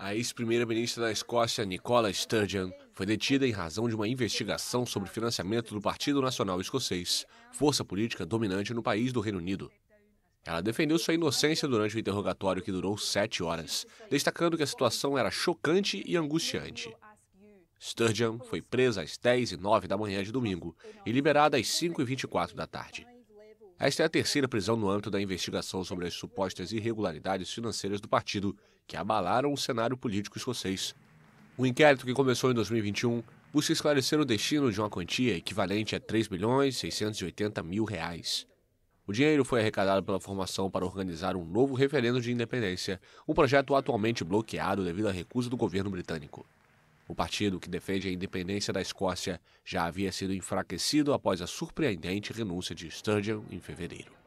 A ex-primeira-ministra da Escócia, Nicola Sturgeon, foi detida em razão de uma investigação sobre financiamento do Partido Nacional Escocês, força política dominante no país do Reino Unido. Ela defendeu sua inocência durante o interrogatório que durou sete horas, destacando que a situação era chocante e angustiante. Sturgeon foi presa às 10 e 09 da manhã de domingo e liberada às 5 e 24 da tarde. Esta é a terceira prisão no âmbito da investigação sobre as supostas irregularidades financeiras do partido, que abalaram o cenário político escocês. O inquérito, que começou em 2021, busca esclarecer o destino de uma quantia equivalente a 3 bilhões 680 mil reais. O dinheiro foi arrecadado pela formação para organizar um novo referendo de independência, um projeto atualmente bloqueado devido à recusa do governo britânico. O partido que defende a independência da Escócia já havia sido enfraquecido após a surpreendente renúncia de Sturgeon em fevereiro.